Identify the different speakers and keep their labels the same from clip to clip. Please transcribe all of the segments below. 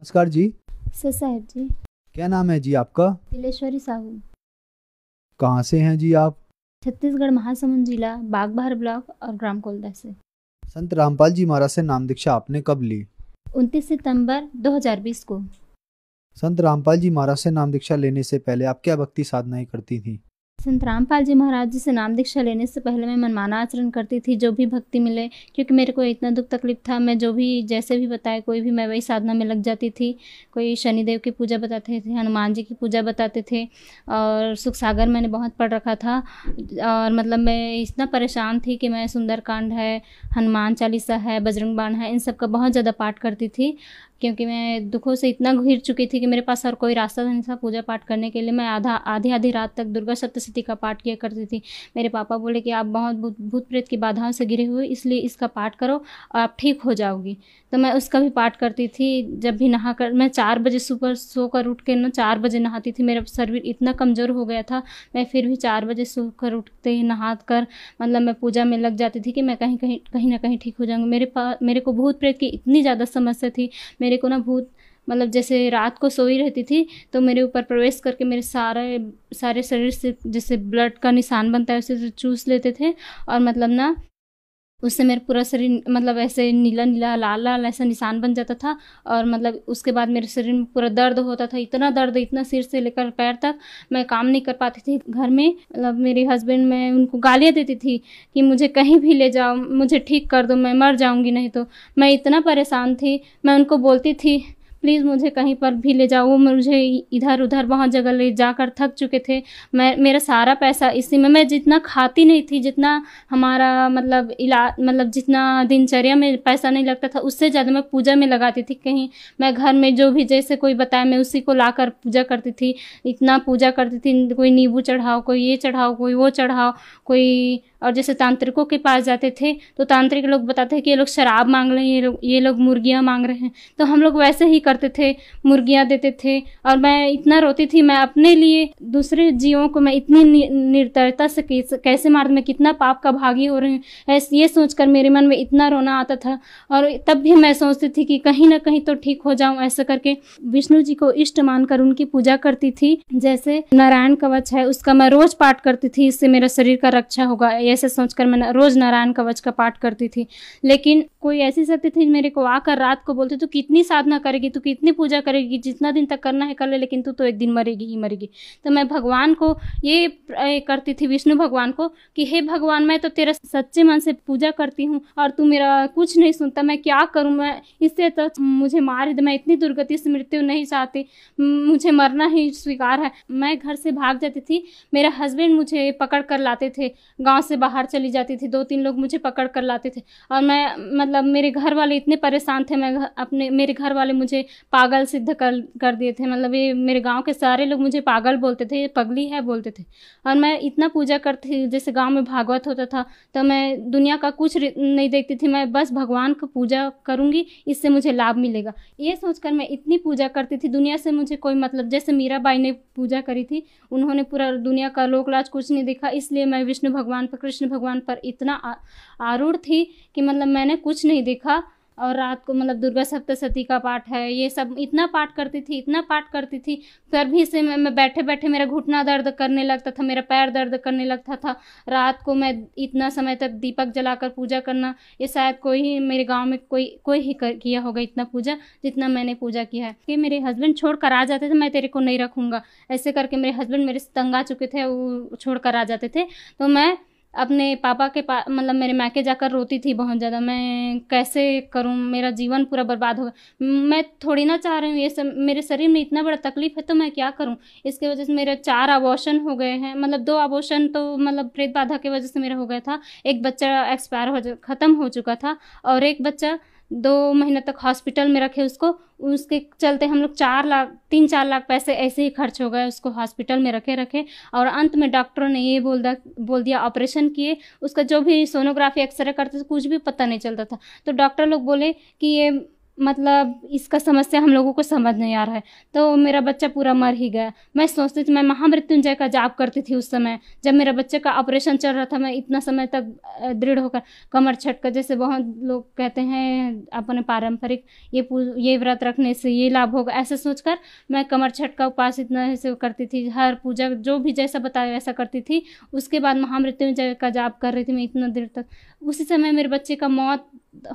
Speaker 1: नमस्कार जी
Speaker 2: सर जी
Speaker 1: क्या नाम है जी आपका
Speaker 2: दिलेश्वरी साहू
Speaker 1: कहाँ से हैं जी आप
Speaker 2: छत्तीसगढ़ महासमुंद जिला बागबहर ब्लॉक और ग्राम कोलदा से
Speaker 1: संत रामपाल जी महाराज से नाम दीक्षा आपने कब ली
Speaker 2: 29 सितंबर 2020 को
Speaker 1: संत रामपाल जी महाराज से नाम दीक्षा लेने से पहले आप क्या भक्ति साधनाएं करती थी
Speaker 2: संत रामपाल जी महाराज जी से नाम दीक्षा लेने से पहले मैं मनमाना आचरण करती थी जो भी भक्ति मिले क्योंकि मेरे को इतना दुख तकलीफ था मैं जो भी जैसे भी बताए कोई भी मैं वही साधना में लग जाती थी कोई शनिदेव की पूजा बताते थे हनुमान जी की पूजा बताते थे और सुख सागर मैंने बहुत पढ़ रखा था और मतलब मैं इतना परेशान थी कि मैं सुंदरकांड है हनुमान चालीसा है बजरंग बाण है इन सब का बहुत ज़्यादा पाठ करती थी क्योंकि मैं दुखों से इतना घिर चुकी थी कि मेरे पास और कोई रास्ता नहीं था पूजा पाठ करने के लिए मैं आधा आधी आधी रात तक दुर्गा सप्तशती का पाठ किया करती थी मेरे पापा बोले कि आप बहुत भूत प्रेत की बाधाओं से घिरे हुए इसलिए इसका पाठ करो और आप ठीक हो जाओगी तो मैं उसका भी पाठ करती थी जब भी नहा कर मैं चार बजे सुबह सोकर उठ के ना चार बजे नहाती थी मेरा शरीर इतना कमज़ोर हो गया था मैं फिर भी चार बजे सोकर उठते ही नहा कर मतलब मैं पूजा में लग जाती थी कि मैं कहीं कहीं कहीं ना कहीं ठीक हो जाऊँगी मेरे पा मेरे को भूत प्रेत की इतनी ज़्यादा समस्या थी मेरे को ना भूत मतलब जैसे रात को सोई रहती थी तो मेरे ऊपर प्रवेश करके मेरे सारे सारे शरीर से जैसे ब्लड का निशान बनता है उसे तो चूस लेते थे और मतलब ना उससे मेरा पूरा शरीर मतलब ऐसे नीला नीला लाल लाल ऐसा निशान बन जाता था और मतलब उसके बाद मेरे शरीर में पूरा दर्द होता था इतना दर्द इतना सिर से लेकर पैर तक मैं काम नहीं कर पाती थी घर में मतलब मेरे हस्बैंड मैं उनको गालियाँ देती थी कि मुझे कहीं भी ले जाओ मुझे ठीक कर दो मैं मर जाऊँगी नहीं तो मैं इतना परेशान थी मैं उनको बोलती थी प्लीज़ मुझे कहीं पर भी ले जाओ वो मुझे इधर उधर बहुत जगह ले जाकर थक चुके थे मैं मेरा सारा पैसा इसी में मैं जितना खाती नहीं थी जितना हमारा मतलब इला मतलब जितना दिनचर्या में पैसा नहीं लगता था उससे ज़्यादा मैं पूजा में लगाती थी कहीं मैं घर में जो भी जैसे कोई बताया मैं उसी को ला कर पूजा करती थी इतना पूजा करती थी कोई नींबू चढ़ाओ कोई ये चढ़ाओ कोई वो चढ़ाओ कोई और जैसे तांत्रिकों के पास जाते थे तो तांत्रिक लोग बताते हैं कि ये लोग शराब मांग रहे हैं ये लोग ये लोग मुर्गियाँ मांग रहे हैं तो हम लोग वैसे ही करते थे मुर्गियाँ देते थे और मैं इतना रोती थी मैं अपने लिए दूसरे जीवों को मैं इतनी निर्दयता से कैसे मार मैं कितना पाप का भागी हो रहे हैं ये सोचकर मेरे मन में इतना रोना आता था और तब भी मैं सोचती थी कि कहीं ना कहीं तो ठीक हो जाऊँ ऐसा करके विष्णु जी को इष्ट मानकर उनकी पूजा करती थी जैसे नारायण कवच है उसका मैं रोज पाठ करती थी इससे मेरा शरीर का रक्षा होगा ऐसे सोचकर मैं रोज़ नारायण कवच का पाठ करती थी लेकिन कोई ऐसी शक्ति थी मेरे को आकर रात को बोलती तू कितनी साधना करेगी तू कितनी पूजा करेगी जितना दिन तक करना है कर ले लेकिन तू तो एक दिन मरेगी ही मरेगी तो मैं भगवान को ये करती थी विष्णु भगवान को कि हे भगवान मैं तो तेरा सच्चे मन से पूजा करती हूँ और तू मेरा कुछ नहीं सुनता मैं क्या करूँ मैं इससे तो मुझे मार दे मैं इतनी दुर्गति से मृत्यु नहीं चाहती मुझे मरना ही स्वीकार है मैं घर से भाग जाती थी मेरा हस्बैंड मुझे पकड़ कर लाते थे गाँव से बाहर चली जाती थी दो तीन लोग मुझे पकड़ कर लाते थे और मैं मतलब मेरे घर वाले इतने परेशान थे मैं अपने मेरे घर वाले मुझे पागल सिद्ध कर कर दिए थे मतलब ये मेरे गाँव के सारे लोग मुझे पागल बोलते थे ये पगली है बोलते थे और मैं इतना पूजा करती थी जैसे गाँव में भागवत होता था तो मैं दुनिया का कुछ नहीं देखती थी मैं बस भगवान को पूजा करूँगी इससे मुझे लाभ मिलेगा ये सोचकर मैं इतनी पूजा करती थी दुनिया से मुझे कोई मतलब जैसे बाई ने पूजा करी थी उन्होंने पूरा दुनिया का लोकलाज कुछ नहीं देखा इसलिए मैं विष्णु भगवान पर कृष्ण भगवान पर इतना आरूढ़ थी कि मतलब मैंने कुछ नहीं देखा और रात को मतलब दुर्गा सप्तशती का पाठ है ये सब इतना पाठ करती थी इतना पाठ करती थी फिर भी से मैं, मैं बैठे बैठे मेरा घुटना दर्द करने लगता था मेरा पैर दर्द करने लगता था रात को मैं इतना समय तक दीपक जलाकर पूजा करना ये शायद कोई ही मेरे गांव में कोई कोई ही कर, किया होगा इतना पूजा जितना मैंने पूजा किया है कि मेरे हस्बैंड छोड़ कर आ जाते थे मैं तेरे को नहीं रखूँगा ऐसे करके मेरे हस्बैंड मेरे से तंग आ चुके थे वो छोड़ कर आ जाते थे तो मैं अपने पापा के पा मतलब मेरे मैके जाकर रोती थी बहुत ज़्यादा मैं कैसे करूँ मेरा जीवन पूरा बर्बाद हो मैं थोड़ी ना चाह रही हूँ ये सब मेरे शरीर में इतना बड़ा तकलीफ है तो मैं क्या करूँ इसके वजह से मेरे चार आबोशन हो गए हैं मतलब दो आबोशन तो मतलब प्रेत बाधा की वजह से मेरा हो गया था एक बच्चा एक्सपायर हो ख़त्म हो चुका था और एक बच्चा दो महीने तक हॉस्पिटल में रखे उसको उसके चलते हम लोग चार लाख तीन चार लाख पैसे ऐसे ही खर्च हो गए उसको हॉस्पिटल में रखे रखे और अंत में डॉक्टरों ने ये बोल बोल दिया ऑपरेशन किए उसका जो भी सोनोग्राफी एक्सरे करते थे कुछ भी पता नहीं चलता था तो डॉक्टर लोग बोले कि ये मतलब इसका समस्या हम लोगों को समझ नहीं आ रहा है तो मेरा बच्चा पूरा मर ही गया मैं सोचती थी मैं महामृत्युंजय का जाप करती थी उस समय जब मेरा बच्चे का ऑपरेशन चल रहा था मैं इतना समय तक दृढ़ होकर कमर छटकर जैसे बहुत लोग कहते हैं अपने पारंपरिक ये ये व्रत रखने से ये लाभ होगा ऐसे सोचकर मैं कमर छठ का उपवास इतना ऐसे करती थी हर पूजा जो भी जैसा बताया वैसा करती थी उसके बाद महामृत्युंजय का जाप कर रही थी मैं इतना देर तक उसी समय मेरे बच्चे का मौत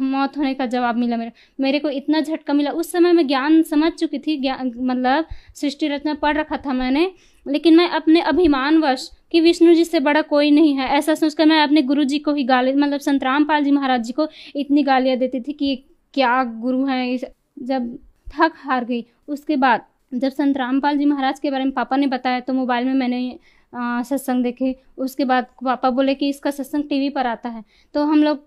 Speaker 2: मौत होने का जवाब मिला मेरा मेरे को इतना झटका मिला उस समय मैं ज्ञान समझ चुकी थी ज्ञान मतलब सृष्टि रचना पढ़ रखा था मैंने लेकिन मैं अपने अभिमानवश कि विष्णु जी से बड़ा कोई नहीं है ऐसा सोचकर मैं अपने गुरु जी को ही गाली मतलब संत रामपाल जी महाराज जी को इतनी गालियाँ देती थी कि क्या गुरु हैं जब थक हार गई उसके बाद जब संत रामपाल जी महाराज के बारे में पापा ने बताया तो मोबाइल में मैंने सत्संग देखे उसके बाद पापा बोले कि इसका सत्संग टीवी पर आता है तो हम लोग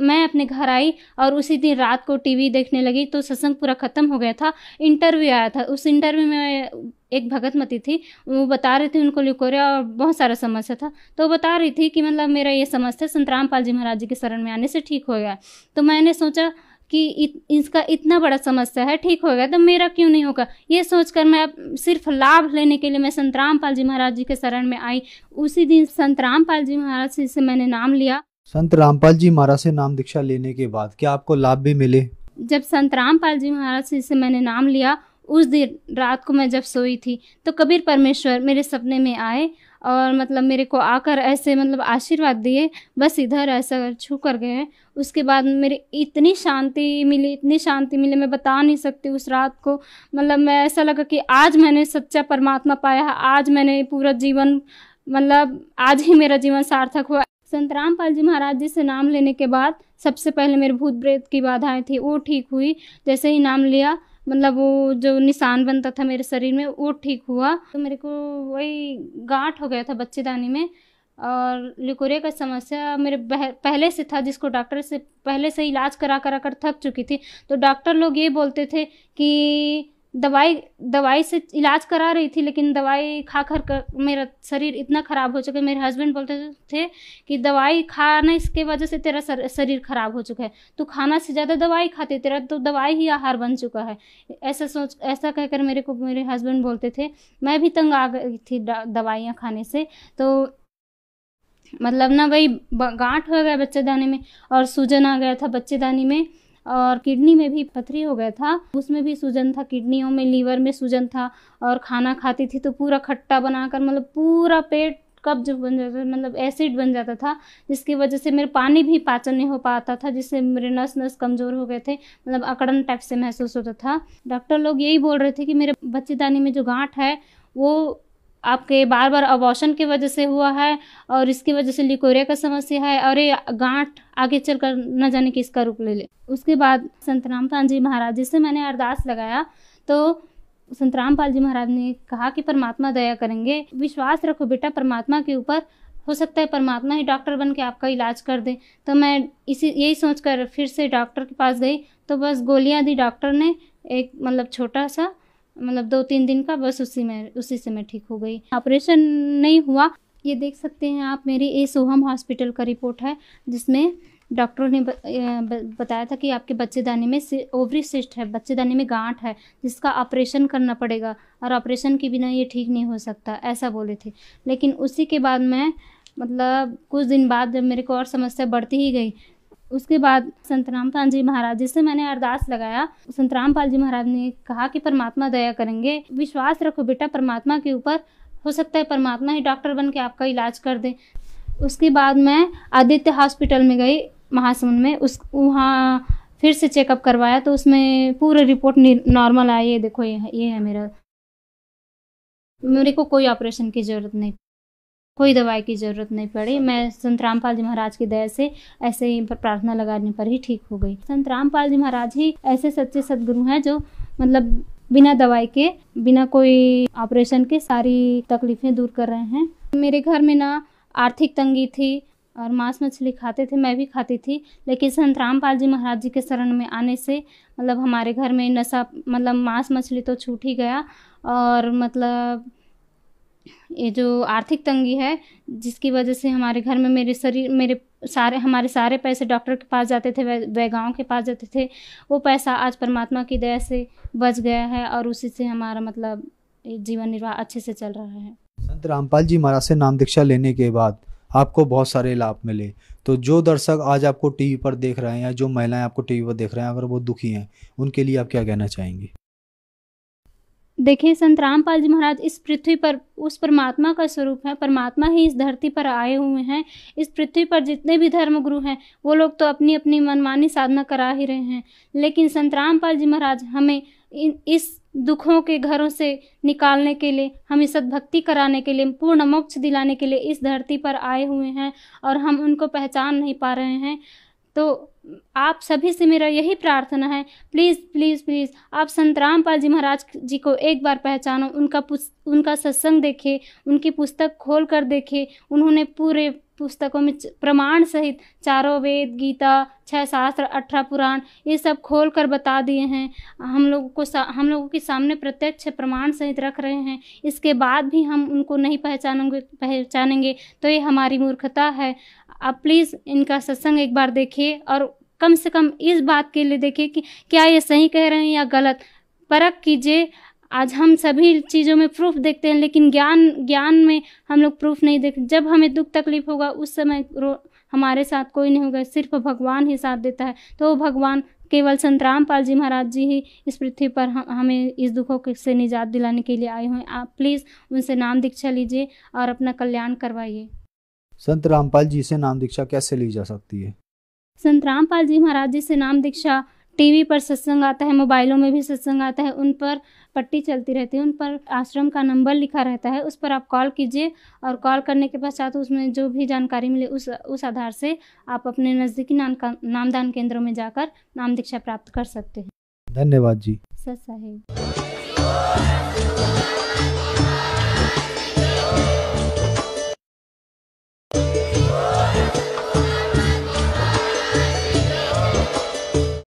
Speaker 2: मैं अपने घर आई और उसी दिन रात को टीवी देखने लगी तो सत्संग पूरा ख़त्म हो गया था इंटरव्यू आया था उस इंटरव्यू में एक भगतमती थी वो बता रही थी उनको लिकोरिया और बहुत सारा समस्या था तो बता रही थी कि मतलब मेरा ये समस्या संत रामपाल जी महाराज जी के शरण में आने से ठीक हो गया तो मैंने सोचा कि इत, इसका इतना बड़ा समस्या है ठीक होगा तो मेरा क्यों नहीं होगा ये सोचकर मैं सिर्फ लाभ लेने के लिए मैं संत रामपाल जी महाराज जी के शरण में आई उसी दिन संत रामपाल जी महाराज जी से मैंने नाम लिया
Speaker 1: संत रामपाल जी महाराज से नाम दीक्षा लेने के बाद क्या आपको लाभ भी मिले
Speaker 2: जब संत रामपाल जी महाराज से, से मैंने नाम लिया उस दिन रात को मैं जब सोई थी तो कबीर परमेश्वर मेरे सपने में आए और मतलब मेरे को आकर ऐसे मतलब आशीर्वाद दिए बस इधर ऐसा छू कर गए उसके बाद मेरे इतनी शांति मिली इतनी शांति मिली मैं बता नहीं सकती उस रात को मतलब मैं ऐसा लगा कि आज मैंने सच्चा परमात्मा पाया आज मैंने पूरा जीवन मतलब आज ही मेरा जीवन सार्थक हुआ संत रामपाल जी महाराज जी से नाम लेने के बाद सबसे पहले मेरे भूत प्रेत की बाधाएं थी वो ठीक हुई जैसे ही नाम लिया मतलब वो जो निशान बनता था मेरे शरीर में वो ठीक हुआ तो मेरे को वही गांठ हो गया था बच्चेदानी में और लिकोरिया का समस्या मेरे पहले से था जिसको डॉक्टर से पहले से इलाज करा करा कर थक चुकी थी तो डॉक्टर लोग ये बोलते थे कि दवाई दवाई से इलाज करा रही थी लेकिन दवाई खा कर मेरा शरीर इतना ख़राब हो चुका है मेरे हस्बैंड बोलते थे कि दवाई खाने इसके वजह से तेरा शरीर ख़राब हो चुका है तू खाना से ज़्यादा दवाई खाते तेरा तो दवाई ही आहार बन चुका है ऐसा सोच ऐसा कहकर मेरे को मेरे हस्बैंड बोलते थे मैं भी तंग आ गई थी दवाइयाँ खाने से तो मतलब ना वही गांठ हो गया बच्चेदानी में और सूजन आ गया था बच्चेदानी में और किडनी में भी पथरी हो गया था उसमें भी सूजन था किडनियों में लीवर में सूजन था और खाना खाती थी तो पूरा खट्टा बनाकर मतलब पूरा पेट कब्ज बन जाता मतलब एसिड बन जाता था जिसकी वजह से मेरे पानी भी पाचन नहीं हो पाता था जिससे मेरे नस नस कमज़ोर हो गए थे मतलब अकड़न टाइप से महसूस होता था डॉक्टर लोग यही बोल रहे थे कि मेरे बच्चेदानी में जो गांठ है वो आपके बार बार अबॉशन की वजह से हुआ है और इसकी वजह से लिकोरिया का समस्या है और ये गांठ आगे चल कर न जाने की इसका रूप ले ले उसके बाद संत रामपाल जी महाराज जिससे मैंने अरदास लगाया तो संत रामपाल जी महाराज ने कहा कि परमात्मा दया करेंगे विश्वास रखो बेटा परमात्मा के ऊपर हो सकता है परमात्मा ही डॉक्टर बन के आपका इलाज कर दे तो मैं इसी यही सोच कर फिर से डॉक्टर के पास गई तो बस गोलियाँ दी डॉक्टर ने एक मतलब छोटा सा मतलब दो तीन दिन का बस उसी में उसी से मैं ठीक हो गई ऑपरेशन नहीं हुआ ये देख सकते हैं आप मेरी ए सोहम हॉस्पिटल का रिपोर्ट है जिसमें डॉक्टरों ने बताया था कि आपके बच्चेदानी में ओवरी सिस्ट है बच्चेदानी में गांठ है जिसका ऑपरेशन करना पड़ेगा और ऑपरेशन के बिना ये ठीक नहीं हो सकता ऐसा बोले थे लेकिन उसी के बाद मैं मतलब कुछ दिन बाद जब मेरे को और समस्या बढ़ती ही गई उसके बाद संतराम पाल जी महाराज जिससे मैंने अरदास लगाया संतराम पाल जी महाराज ने कहा कि परमात्मा दया करेंगे विश्वास रखो बेटा परमात्मा के ऊपर हो सकता है परमात्मा ही डॉक्टर बन के आपका इलाज कर दे उसके बाद मैं आदित्य हॉस्पिटल में गई महासमुंद में उस वहाँ फिर से चेकअप करवाया तो उसमें पूरा रिपोर्ट नॉर्मल आया ये देखो ये ये है मेरा मेरे को कोई ऑपरेशन की ज़रूरत नहीं कोई दवाई की ज़रूरत नहीं पड़ी मैं संत रामपाल जी महाराज की दया से ऐसे ही प्रार्थना लगाने पर ही ठीक हो गई संत रामपाल जी महाराज ही ऐसे सच्चे सदगुरु हैं जो मतलब बिना दवाई के बिना कोई ऑपरेशन के सारी तकलीफ़ें दूर कर रहे हैं मेरे घर में ना आर्थिक तंगी थी और मांस मछली खाते थे मैं भी खाती थी लेकिन संत रामपाल जी महाराज जी के शरण में आने से मतलब हमारे घर में नशा मतलब मांस मछली तो छूट ही गया और मतलब ये जो आर्थिक तंगी है जिसकी वजह से हमारे घर में मेरे शरीर मेरे सारे हमारे सारे पैसे डॉक्टर के पास जाते थे गाँव के पास जाते थे वो पैसा आज परमात्मा की दया से बच गया है और उसी से हमारा मतलब जीवन निर्वाह अच्छे से चल रहा है
Speaker 1: संत रामपाल जी महाराज से नाम दीक्षा लेने के बाद आपको बहुत सारे लाभ मिले तो जो दर्शक आज आपको टीवी पर देख रहे हैं या जो महिलाएं आपको टीवी पर देख रहे हैं अगर वो दुखी हैं उनके लिए आप क्या कहना चाहेंगे
Speaker 2: देखिए संत रामपाल जी महाराज इस पृथ्वी पर उस परमात्मा का स्वरूप है परमात्मा ही इस धरती पर आए हुए हैं इस पृथ्वी पर जितने भी धर्मगुरु हैं वो लोग तो अपनी अपनी मनमानी साधना करा ही रहे हैं लेकिन संत रामपाल जी महाराज हमें इन इस दुखों के घरों से निकालने के लिए हमें सद्भक्ति कराने के लिए पूर्ण मोक्ष दिलाने के लिए इस धरती पर आए हुए हैं और हम उनको पहचान नहीं पा रहे हैं तो आप सभी से मेरा यही प्रार्थना है प्लीज़ प्लीज़ प्लीज़ आप संत रामपाल जी महाराज जी को एक बार पहचानो उनका उनका सत्संग देखें उनकी पुस्तक खोल कर देखें उन्होंने पूरे पुस्तकों में प्रमाण सहित चारों वेद गीता छह शास्त्र अठारह पुराण ये सब खोल कर बता दिए हैं हम लोगों को हम लोगों के सामने प्रत्यक्ष प्रमाण सहित रख रहे हैं इसके बाद भी हम उनको नहीं पहचानेंगे पहचानेंगे तो ये हमारी मूर्खता है आप प्लीज़ इनका सत्संग एक बार देखिए और कम से कम इस बात के लिए देखें कि क्या ये सही कह रहे हैं या गलत परख कीजिए आज हम सभी चीज़ों में प्रूफ देखते हैं लेकिन ज्ञान ज्ञान में हम लोग प्रूफ नहीं देखते जब हमें दुख तकलीफ होगा उस समय रो हमारे साथ कोई नहीं होगा सिर्फ भगवान ही साथ देता है तो वो भगवान केवल संत रामपाल जी महाराज जी ही इस पृथ्वी पर हम हमें इस दुखों से निजात दिलाने के लिए आए हुए आप प्लीज़ उनसे नाम दीक्षा लीजिए और अपना कल्याण करवाइए
Speaker 1: संत रामपाल जी से नाम दीक्षा कैसे ली जा सकती है
Speaker 2: संत रामपाल जी महाराज जी से नाम दीक्षा टीवी पर सत्संग आता है मोबाइलों में भी सत्संग आता है उन पर पट्टी चलती रहती है उन पर आश्रम का नंबर लिखा रहता है उस पर आप कॉल कीजिए और कॉल करने के पश्चात उसमें जो भी जानकारी मिले उस उस आधार से आप अपने नज़दीकी नाम का नामदान केंद्रों में जाकर नाम दीक्षा प्राप्त कर सकते हैं धन्यवाद जी सर